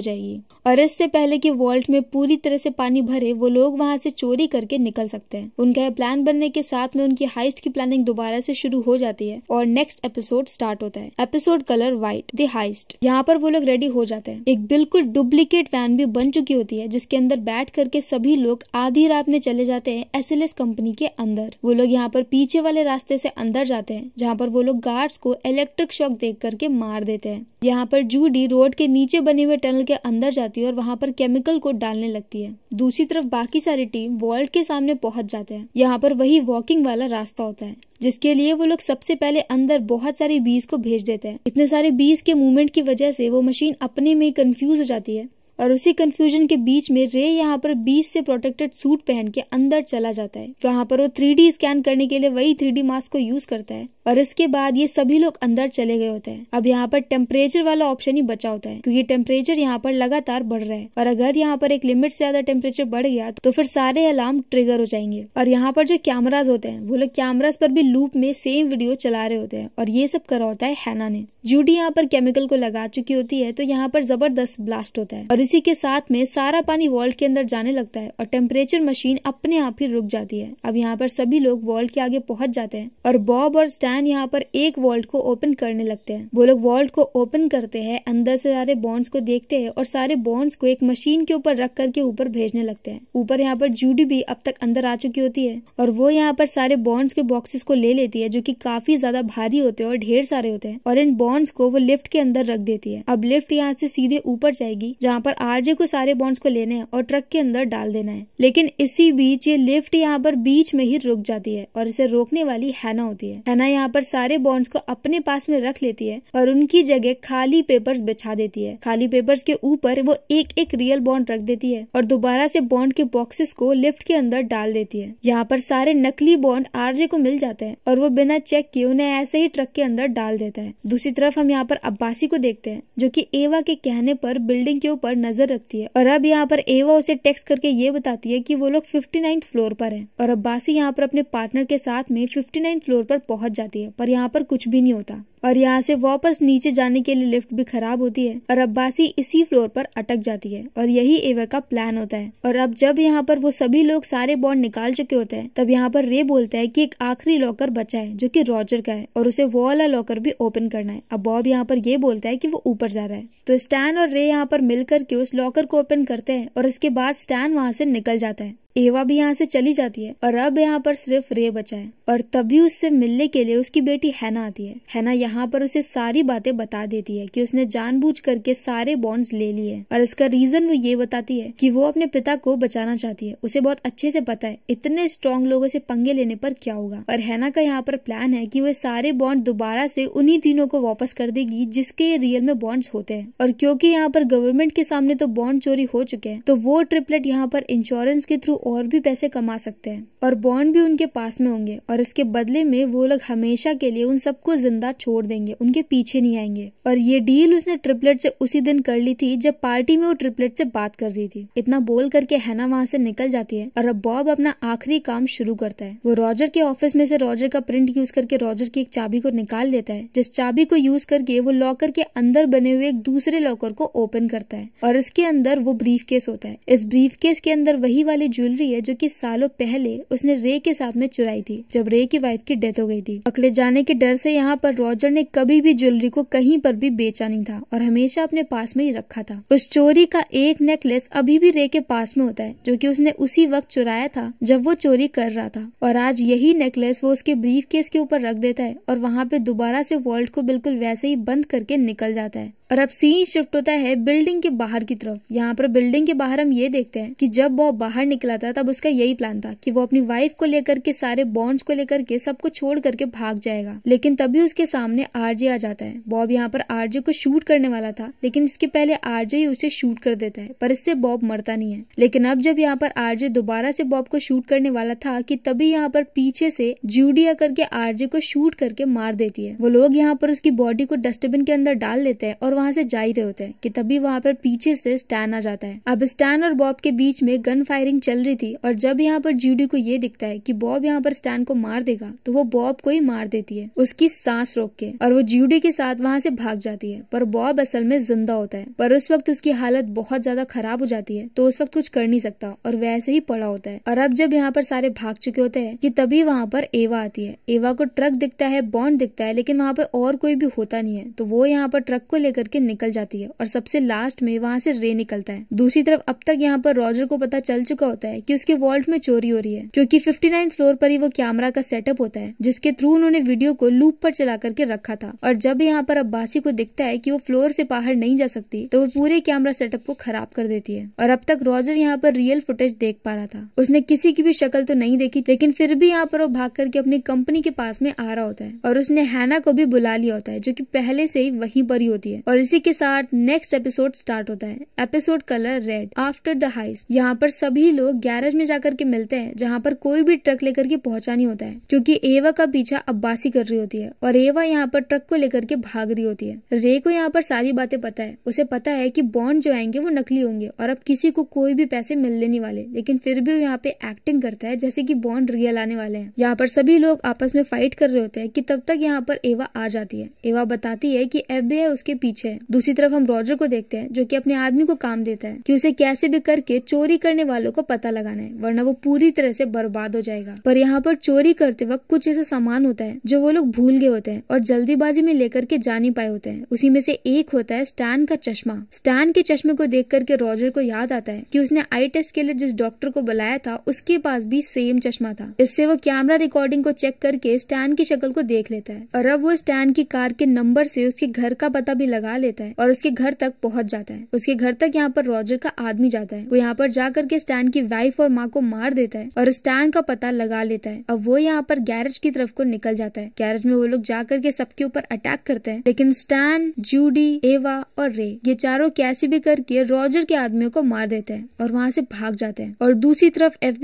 S1: जाएगी और इससे पहले की वॉल्ट में पूरी तरह से पानी भरे वो लोग वहाँ से चोरी करके निकल सकते हैं उनका प्लान बनने के साथ में उनकी हाइस्ट की प्लानिंग दोबारा से शुरू हो जाती है और नेक्स्ट एपिसोड स्टार्ट होता है episode colour white the heist यहाँ पर वो लोग रेडी हो जाते हैं एक बिल्कुल डुप्ली डुप्लीकेट वैन भी बन चुकी होती है जिसके अंदर बैठ करके सभी लोग आधी रात में चले जाते हैं एसएलएस कंपनी के अंदर वो लोग यहाँ पर पीछे वाले रास्ते से अंदर जाते हैं जहाँ पर वो लोग गार्ड्स को इलेक्ट्रिक शॉक देख करके मार देते हैं यहाँ पर जूडी रोड के नीचे बने हुए टनल के अंदर जाती है और वहाँ पर केमिकल को डालने लगती है दूसरी तरफ बाकी सारी टीम वॉल्ट के सामने पहुंच जाते हैं यहाँ पर वही वॉकिंग वाला रास्ता होता है जिसके लिए वो लोग सबसे पहले अंदर बहुत सारे बीज को भेज देते हैं इतने सारे बीज के मूवमेंट की वजह से वो मशीन अपने में कंफ्यूज हो जाती है और उसी कंफ्यूजन के बीच में रे यहाँ पर बीस से प्रोटेक्टेड सूट पहन के अंदर चला जाता है वहाँ पर वो थ्री स्कैन करने के लिए वही थ्री मास्क को यूज करता है और इसके बाद ये सभी लोग अंदर चले गए होते हैं अब यहाँ पर टेम्परेचर वाला ऑप्शन ही बचा होता है क्योंकि टेम्परेचर यहाँ पर लगातार बढ़ रहा है और अगर यहाँ पर एक लिमिट से ज्यादा टेम्परेचर बढ़ गया तो फिर सारे अलार्म ट्रिगर हो जाएंगे और यहाँ पर जो कैमराज होते हैं वो लोग कैमराज पर भी लूप में सेम वीडियो चला रहे होते हैं और ये सब करा होता है हैना ने जूडी यहाँ पर केमिकल को लगा चुकी होती है तो यहाँ पर जबरदस्त ब्लास्ट होता है और इसी के साथ में सारा पानी वॉल्ट के अंदर जाने लगता है और टेम्परेचर मशीन अपने आप ही रुक जाती है अब यहाँ पर सभी लोग वॉल्ट के आगे पहुंच जाते हैं और बॉब और स्टैन यहाँ पर एक वॉल्ट को ओपन करने लगते हैं वो लोग वॉल्ट को ओपन करते हैं अंदर से सारे बॉन्ड्स को देखते हैं और सारे बॉन्ड्स को एक मशीन के ऊपर रख करके ऊपर भेजने लगते हैं ऊपर यहाँ पर जूडी भी अब तक अंदर आ चुकी होती है और वो यहाँ पर सारे बॉन्ड्स के बॉक्सेस को ले लेती है जो की काफी ज्यादा भारी होते हैं और ढेर सारे होते हैं और इन बॉन्ड्स को वो लिफ्ट के अंदर रख देती है अब लिफ्ट यहाँ से सीधे ऊपर जाएगी जहाँ पर पर आरजे को सारे बॉन्ड्स को लेने हैं और ट्रक के अंदर डाल देना है लेकिन इसी बीच ये लिफ्ट यहाँ पर बीच में ही रुक जाती है और इसे रोकने वाली हैना होती है हैना यहाँ पर सारे बॉन्ड्स को अपने पास में रख लेती है और उनकी जगह खाली पेपर बिछा देती है खाली पेपर्स के ऊपर वो एक एक रियल बॉन्ड रख देती है और दोबारा से बॉन्ड के बॉक्सेस को लिफ्ट के अंदर डाल देती है यहाँ पर सारे नकली बॉन्ड आरजे को मिल जाते हैं और वो बिना चेक किए उन्हें ऐसे ही ट्रक के अंदर डाल देता है दूसरी तरफ हम यहाँ पर अब्बासी को देखते हैं जो की एवा के कहने पर बिल्डिंग के ऊपर नजर रखती है और अब यहाँ पर एवा उसे टेक्स्ट करके ये बताती है कि वो लोग फिफ्टी नाइन्थ फ्लोर पर है और अब बासी यहाँ पर अपने पार्टनर के साथ में फिफ्टी नाइन्थ फ्लोर पर पहुंच जाती है पर यहाँ पर कुछ भी नहीं होता और यहाँ से वापस नीचे जाने के लिए लिफ्ट भी खराब होती है और अब्बासी इसी फ्लोर पर अटक जाती है और यही एवा का प्लान होता है और अब जब यहाँ पर वो सभी लोग सारे बॉन्ड निकाल चुके होते हैं तब यहाँ पर रे बोलता है की एक आखिरी लॉकर बचा है जो की रॉजर का है और उसे वो वाला लॉकर भी ओपन करना है अब बॉब यहाँ पर ये बोलता है की वो ऊपर जा रहा है तो स्टैन और रे यहाँ पर मिल करके उस लॉकर को ओपन करते हैं और इसके बाद स्टैन वहाँ से निकल जाता है एवा भी यहाँ से चली जाती है और अब यहाँ पर सिर्फ रे बचा है और तभी उससे मिलने के लिए उसकी बेटी हैना आती है हैना यहाँ पर उसे सारी बातें बता देती है कि उसने जानबूझ करके सारे बॉन्ड्स ले लिए और इसका रीजन वो ये बताती है कि वो अपने पिता को बचाना चाहती है उसे बहुत अच्छे से पता है इतने स्ट्रांग लोगों से पंगे लेने पर क्या होगा और हैना का यहाँ पर प्लान है की वह सारे बॉन्ड दोबारा से उन्ही तीनों को वापस कर देगी जिसके रियल में बॉन्ड्स होते हैं और क्योंकि यहाँ पर गवर्नमेंट के सामने तो बॉन्ड चोरी हो चुके हैं तो वो ट्रिपलेट यहाँ पर इंश्योरेंस के थ्रू और भी पैसे कमा सकते हैं और बॉन्ड भी उनके पास में होंगे और इसके बदले में वो लोग हमेशा के लिए उन सबको जिंदा छोड़ देंगे उनके पीछे नहीं आएंगे और ये डील उसने ट्रिपलेट से उसी दिन कर ली थी जब पार्टी में वो ट्रिपलेट से बात कर रही थी इतना बोल करके हैना वहाँ से निकल जाती है और अब बॉब अपना आखिरी काम शुरू करता है वो रॉजर के ऑफिस में से रॉजर का प्रिंट यूज करके रॉजर की एक चाबी को निकाल लेता है जिस चाबी को यूज करके वो लॉकर के अंदर बने हुए एक दूसरे लॉकर को ओपन करता है और इसके अंदर वो ब्रीफ केस होता है इस ब्रीफ केस के अंदर वही वाली ज्वेलरी ज्वेलरी है जो कि सालों पहले उसने रे के साथ में चुराई थी जब रे की वाइफ की डेथ हो गई थी पकड़े जाने के डर से यहाँ पर रॉजर ने कभी भी ज्वेलरी को कहीं पर भी बेचा नहीं था और हमेशा अपने पास में ही रखा था उस चोरी का एक नेकलेस अभी भी रे के पास में होता है जो की उसने उसी वक्त चुराया था जब वो चोरी कर रहा था और आज यही नेकलेस वो उसके ब्रीफ केस के ऊपर रख देता है और वहाँ पे दोबारा से वॉल्ट को बिल्कुल वैसे ही बंद करके निकल जाता है और अब सीन शिफ्ट होता है बिल्डिंग के बाहर की तरफ यहाँ पर बिल्डिंग के बाहर हम ये देखते हैं कि जब वो बाहर निकला था तब उसका यही प्लान था कि वो अपनी वाइफ को लेकर के सारे बॉन्ड्स को लेकर के सबको छोड़ करके भाग जाएगा लेकिन तभी उसके सामने आरजे आ जाता है बॉब यहाँ पर आरजे को शूट करने वाला था लेकिन इसके पहले आरजे ही उसे शूट कर देता है पर इससे बॉब मरता नहीं है लेकिन अब जब यहाँ पर आरजे दोबारा से बॉब को शूट करने वाला था की तभी यहाँ पर पीछे से जूडी आकर के आरजे को शूट करके मार देती है वो लोग यहाँ पर उसकी बॉडी को डस्टबिन के अंदर डाल देते हैं और वहाँ से जा ही रहे होते हैं की तभी वहाँ पर पीछे से स्टैन आ जाता है अब स्टैन और बॉब के बीच में गन फायरिंग चल रही रही थी और जब यहाँ पर जूडी को ये दिखता है कि बॉब यहाँ पर स्टैन को मार देगा तो वो बॉब को ही मार देती है उसकी सांस रोक के और वो जूडी के साथ वहाँ से भाग जाती है पर बॉब असल में जिंदा होता है पर उस वक्त उसकी हालत बहुत ज्यादा खराब हो जाती है तो उस वक्त कुछ कर नहीं सकता और वैसे ही पड़ा होता है और अब जब यहाँ पर सारे भाग चुके होते हैं कि तभी वहाँ पर एवा आती है एवा को ट्रक दिखता है बॉन्ड दिखता है लेकिन वहाँ पर और कोई भी होता नहीं है तो वो यहाँ पर ट्रक को लेकर के निकल जाती है और सबसे लास्ट में वहाँ से रे निकलता है दूसरी तरफ अब तक यहाँ पर रॉजर को पता चल चुका होता है कि उसके वॉल्ट में चोरी हो रही है क्योंकि फिफ्टी फ्लोर पर ही वो कैमरा का सेटअप होता है जिसके थ्रू उन्होंने वीडियो को लूप पर चला करके रखा था और जब यहाँ पर अब्बासी को दिखता है की वो फ्लोर से बाहर नहीं जा सकती तो वो पूरे कैमरा सेटअप को खराब कर देती है और अब तक रॉजर यहाँ पर रियल फुटेज देख पा रहा था उसने किसी की भी शक्ल तो नहीं देखी लेकिन फिर भी यहाँ पर वो भाग करके अपनी कंपनी के पास में आ रहा होता है और उसने हैना को भी बुला लिया होता है जो की पहले से ही वहीं पर ही होती है और इसी के साथ नेक्स्ट एपिसोड स्टार्ट होता है episode colour red after the heist यहाँ पर सभी लोग गैरेज में जाकर के मिलते हैं जहाँ पर कोई भी ट्रक लेकर के पहुंचा नहीं होता है क्योंकि एवा का पीछा अब्बासी कर रही होती है और एवा यहाँ पर ट्रक को लेकर के भाग रही होती है रे को यहाँ पर सारी बातें पता है उसे पता है की बॉन्ड जो आएंगे वो नकली होंगे और अब किसी को कोई भी पैसे मिलने नहीं वाले लेकिन फिर भी यहाँ पे एक्टिंग करता है जैसे की बॉन्ड रियल आने वाले है यहाँ पर सभी लोग आपस में फाइट कर रहे होते हैं की तब तक यहाँ पर एवा आ जाती है एवा बताती है की एफ उसके पीछे है दूसरी तरफ हम रॉजर को देखते हैं जो की अपने आदमी को काम देता है की उसे कैसे भी करके चोरी करने वालों को पता लगाना है वरना वो पूरी तरह से बर्बाद हो जाएगा पर यहाँ पर चोरी करते वक्त कुछ ऐसा सामान होता है जो वो लोग भूल गए होते हैं और जल्दीबाजी में लेकर के जा नहीं पाए होते हैं उसी में से एक होता है स्टैन का चश्मा स्टैन के चश्मे को देख करके रॉजर को याद आता है की उसने आई टेस्ट के लिए जिस डॉक्टर को बुलाया था उसके पास भी सेम चश्मा था इससे वो कैमरा रिकॉर्डिंग को चेक करके स्टैन की शक्ल को देख लेता है और अब वो स्टैन की कार के नंबर से उसके घर का पता भी लगा लेता है और उसके घर तक पहुंच जाता है उसके घर तक यहाँ पर रॉजर का आदमी जाता है वो यहाँ पर जा करके स्टैन की वैल्यू वाइफ और माँ को मार देता है और स्टैन का पता लगा लेता है अब वो यहाँ पर गैरेज की तरफ को निकल जाता है गैरेज में वो लोग जाकर के सबके ऊपर अटैक करते हैं लेकिन स्टैन जूडी एवा और रे ये चारों कैसे भी करके रॉजर के आदमियों को मार देते हैं और वहाँ से भाग जाते हैं और दूसरी तरफ एफ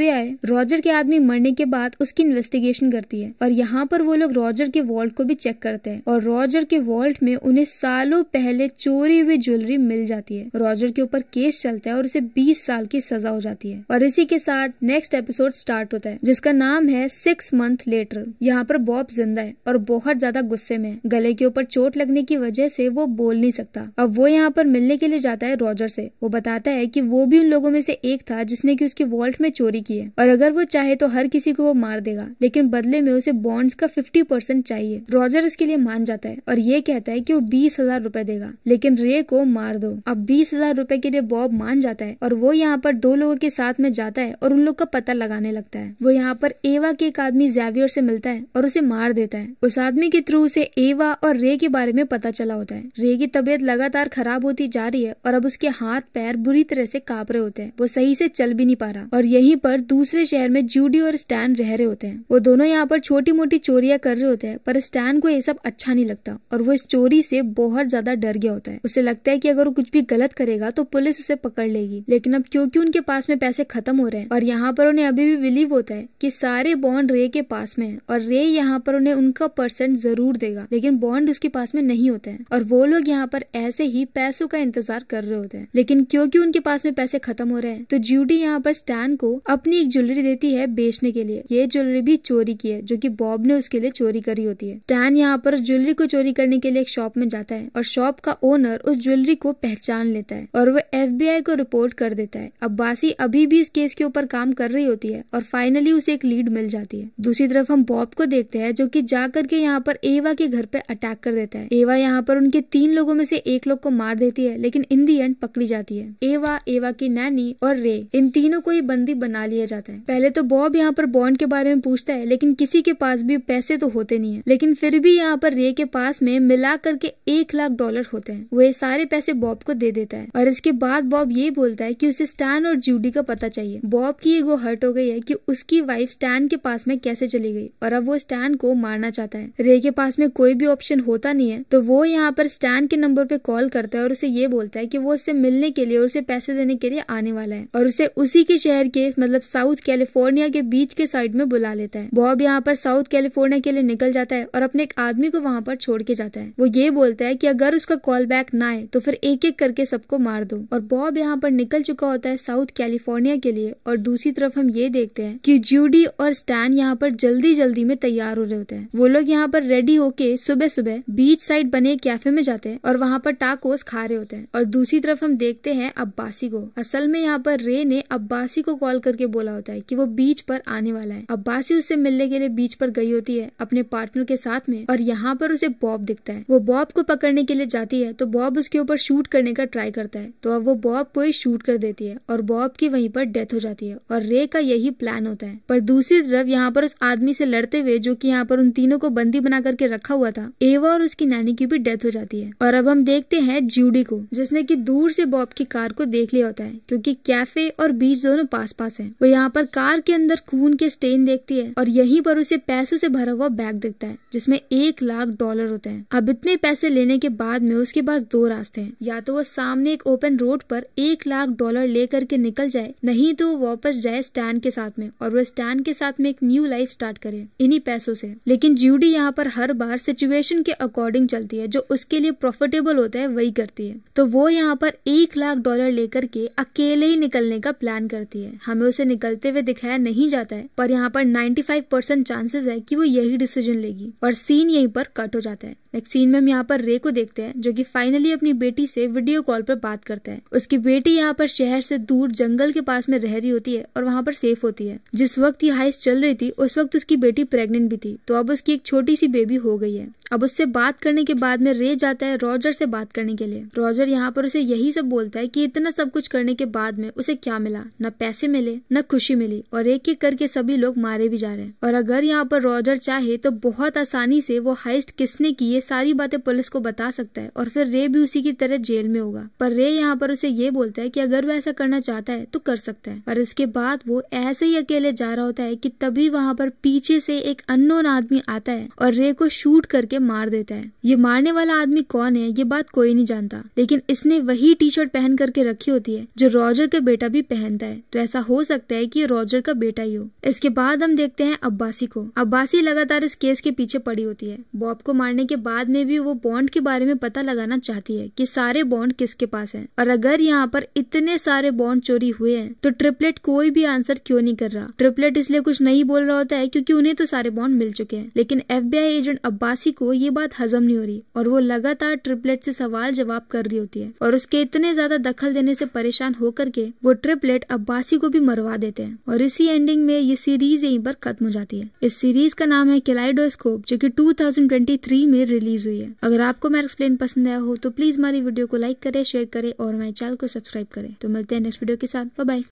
S1: रॉजर के आदमी मरने के बाद उसकी इन्वेस्टिगेशन करती है और यहाँ पर वो लोग रॉजर के वॉल्ट को भी चेक करते हैं और रॉजर के वॉल्ट में उन्हें सालों पहले चोरी हुई ज्वेलरी मिल जाती है रॉजर के ऊपर केस चलता है और उसे बीस साल की सजा हो जाती है और इसी के साथ नेक्स्ट एपिसोड स्टार्ट होता है जिसका नाम है सिक्स मंथ लेटर यहाँ पर बॉब जिंदा है और बहुत ज्यादा गुस्से में है गले के ऊपर चोट लगने की वजह से वो बोल नहीं सकता अब वो यहाँ पर मिलने के लिए जाता है रॉजर से वो बताता है कि वो भी उन लोगों में से एक था जिसने की उसकी वॉल्ट में चोरी की है और अगर वो चाहे तो हर किसी को वो मार देगा लेकिन बदले में उसे बॉन्ड्स का फिफ्टी परसेंट चाहिए रॉजर इसके लिए मान जाता है और ये कहता है की वो बीस हजार रूपए देगा लेकिन रे को मार दो अब बीस हजार रूपए के लिए बॉब मान जाता है और वो यहाँ पर दो लोगों के साथ में जाता है और उन लोग का पता लगाने लगता है वो यहाँ पर एवा के एक आदमी जैवियर से मिलता है और उसे मार देता है उस आदमी के थ्रू उसे एवा और रे के बारे में पता चला होता है रे की तबीयत लगातार खराब होती जा रही है और अब उसके हाथ पैर बुरी तरह से काप रहे होते हैं वो सही से चल भी नहीं पा रहा और यही पर दूसरे शहर में जूडी और स्टैन रह रहे होते हैं वो दोनों यहाँ पर छोटी मोटी चोरिया कर रहे होते हैं पर स्टैन को ये सब अच्छा नहीं लगता और वो इस चोरी से बहुत ज्यादा डर गया होता है उसे लगता है की अगर वो कुछ भी गलत करेगा तो पुलिस उसे पकड़ लेगी लेकिन अब क्योंकि उनके पास में पैसे खत्म खत्म हो रहे हैं और यहाँ पर उन्हें अभी भी बिलीव होता है कि सारे बॉन्ड रे के पास में है और रे यहाँ पर उन्हें उनका परसेंट जरूर देगा लेकिन बॉन्ड उसके पास में नहीं होते हैं और वो लोग यहाँ पर ऐसे ही पैसों का इंतजार कर रहे होते हैं लेकिन क्योंकि उनके पास में पैसे खत्म हो रहे हैं तो ज्यूटी यहाँ पर स्टैन को अपनी एक ज्वेलरी देती है बेचने के लिए ये ज्वेलरी भी चोरी की है जो की बॉब ने उसके लिए चोरी करी होती है स्टैन यहाँ पर ज्वेलरी को चोरी करने के लिए एक शॉप में जाता है और शॉप का ओनर उस ज्वेलरी को पहचान लेता है और वो एफ को रिपोर्ट कर देता है अब्बासी अभी भी इसके केस के ऊपर काम कर रही होती है और फाइनली उसे एक लीड मिल जाती है दूसरी तरफ हम बॉब को देखते हैं जो कि जाकर के यहाँ पर एवा के घर पे अटैक कर देता है एवा यहाँ पर उनके तीन लोगों में से एक लोग को मार देती है लेकिन इन दी एंड पकड़ी जाती है एवा एवा की नैनी और रे इन तीनों को ही बंदी बना लिया जाता है पहले तो बॉब यहाँ पर बॉन्ड के बारे में पूछता है लेकिन किसी के पास भी पैसे तो होते नहीं है लेकिन फिर भी यहाँ पर रे के पास में मिला करके एक लाख डॉलर होते हैं वो सारे पैसे बॉब को दे देता है और इसके बाद बॉब ये बोलता है की उसे स्टैन और जूडी का पता चाहिए है बॉब की ईगो हर्ट हो गई है कि उसकी वाइफ स्टैन के पास में कैसे चली गई और अब वो स्टैन को मारना चाहता है रे के पास में कोई भी ऑप्शन होता नहीं है तो वो यहाँ पर स्टैन के नंबर पे कॉल करता है और उसे ये बोलता है कि वो उससे मिलने के लिए और उसे पैसे देने के लिए आने वाला है और उसे उसी के शहर के मतलब साउथ कैलिफोर्निया के बीच के साइड में बुला लेता है बॉब यहाँ पर साउथ कैलिफोर्निया के लिए निकल जाता है और अपने एक आदमी को वहाँ पर छोड़ के जाता है वो ये बोलता है की अगर उसका कॉल बैक ना आए तो फिर एक एक करके सबको मार दो और बॉब यहाँ पर निकल चुका होता है साउथ कैलिफोर्निया के लिए लिए और दूसरी तरफ हम ये देखते हैं कि जूडी और स्टैन यहाँ पर जल्दी जल्दी में तैयार हो रहे होते हैं वो लोग यहाँ पर रेडी होके सुबह सुबह बीच साइड बने कैफे में जाते हैं और वहाँ पर टाकोस खा रहे होते हैं और दूसरी तरफ हम देखते हैं अब्बासी को असल में यहाँ पर रे ने अब्बासी को कॉल करके बोला होता है की वो बीच पर आने वाला है अब्बासी उससे मिलने के लिए बीच पर गई होती है अपने पार्टनर के साथ में और यहाँ पर उसे बॉब दिखता है वो बॉब को पकड़ने के लिए जाती है तो बॉब उसके ऊपर शूट करने का ट्राई करता है तो अब वो बॉब को ही शूट कर देती है और बॉब की वहीं पर डेथ हो जाती है और रे का यही प्लान होता है पर दूसरी तरफ यहाँ पर उस आदमी से लड़ते हुए जो कि यहाँ पर उन तीनों को बंदी बना करके रखा हुआ था एवा और उसकी नानी की भी डेथ हो जाती है और अब हम देखते हैं ज्यूडी को जिसने की दूर से बॉब की कार को देख लिया होता है क्यूँकी कैफे और बीच दोनों पास पास है वो यहाँ पर कार के अंदर खून के स्टेन देखती है और यही पर उसे पैसों से भरा हुआ बैग दिखता है जिसमे एक लाख डॉलर होते हैं अब इतने पैसे लेने के बाद में उसके पास दो रास्ते हैं या तो वो सामने एक ओपन रोड पर एक लाख डॉलर लेकर के निकल जाए नहीं नहीं तो वो वापस जाए स्टैन के साथ में और वो स्टैन के साथ में एक न्यू लाइफ स्टार्ट करे इन्हीं पैसों से लेकिन ज्यूडी यहाँ पर हर बार सिचुएशन के अकॉर्डिंग चलती है जो उसके लिए प्रॉफिटेबल होता है वही करती है तो वो यहाँ पर एक लाख डॉलर लेकर के अकेले ही निकलने का प्लान करती है हमें उसे निकलते हुए दिखाया नहीं जाता है पर यहाँ पर नाइन्टी परसेंट चांसेस है की वो यही डिसीजन लेगी और सीन यही पर कट हो जाता है नेक्स्ट सीन में हम यहाँ पर रे को देखते हैं जो कि फाइनली अपनी बेटी से वीडियो कॉल पर बात करता है उसकी बेटी यहाँ पर शहर से दूर जंगल के पास में रह रही होती है और वहाँ पर सेफ होती है जिस वक्त ये हाइस चल रही थी उस वक्त उसकी बेटी प्रेग्नेंट भी थी तो अब उसकी एक छोटी सी बेबी हो गई है अब उससे बात करने के बाद में रे जाता है रॉजर से बात करने के लिए रॉजर यहाँ पर उसे यही सब बोलता है की इतना सब कुछ करने के बाद में उसे क्या मिला न पैसे मिले न खुशी मिली और एक एक करके सभी लोग मारे भी जा रहे हैं और अगर यहाँ पर रॉजर चाहे तो बहुत आसानी से वो हाइस्ट किसने की सारी बातें पुलिस को बता सकता है और फिर रे भी उसी की तरह जेल में होगा पर रे यहाँ पर उसे ये बोलता है कि अगर वह ऐसा करना चाहता है तो कर सकता है पर इसके बाद वो ऐसे ही अकेले जा रहा होता है कि तभी वहाँ पर पीछे से एक अननोन आदमी आता है और रे को शूट करके मार देता है ये मारने वाला आदमी कौन है ये बात कोई नहीं जानता लेकिन इसने वही टी शर्ट पहन करके रखी होती है जो रॉजर का बेटा भी पहनता है तो ऐसा हो सकता है की रॉजर का बेटा ही हो इसके बाद हम देखते हैं अब्बासी को अब्बासी लगातार इस केस के पीछे पड़ी होती है बॉब को मारने के बाद में भी वो बॉन्ड के बारे में पता लगाना चाहती है कि सारे बॉन्ड किसके पास हैं और अगर यहाँ पर इतने सारे बॉन्ड चोरी हुए हैं तो ट्रिपलेट कोई भी आंसर क्यों नहीं कर रहा ट्रिपलेट इसलिए कुछ नहीं बोल रहा होता है क्योंकि उन्हें तो सारे बॉन्ड मिल चुके हैं लेकिन एफ एजेंट अब्बासी को ये बात हजम नहीं हो रही और वो लगातार ट्रिपलेट से सवाल जवाब कर रही होती है और उसके इतने ज्यादा दखल देने से परेशान होकर के वो ट्रिपलेट अब्बासी को भी मरवा देते हैं और इसी एंडिंग में ये सीरीज यहीं पर खत्म हो जाती है इस सीरीज का नाम है किलाइडोस्कोप जो कि 2023 में रिलीज हुई है अगर आपको मेरा एक्सप्लेन पसंद आया हो तो प्लीज हमारी वीडियो को लाइक करें शेयर करें और हमारे चैनल को सब्सक्राइब करें तो मिलते हैं नेक्स्ट वीडियो के साथ बाय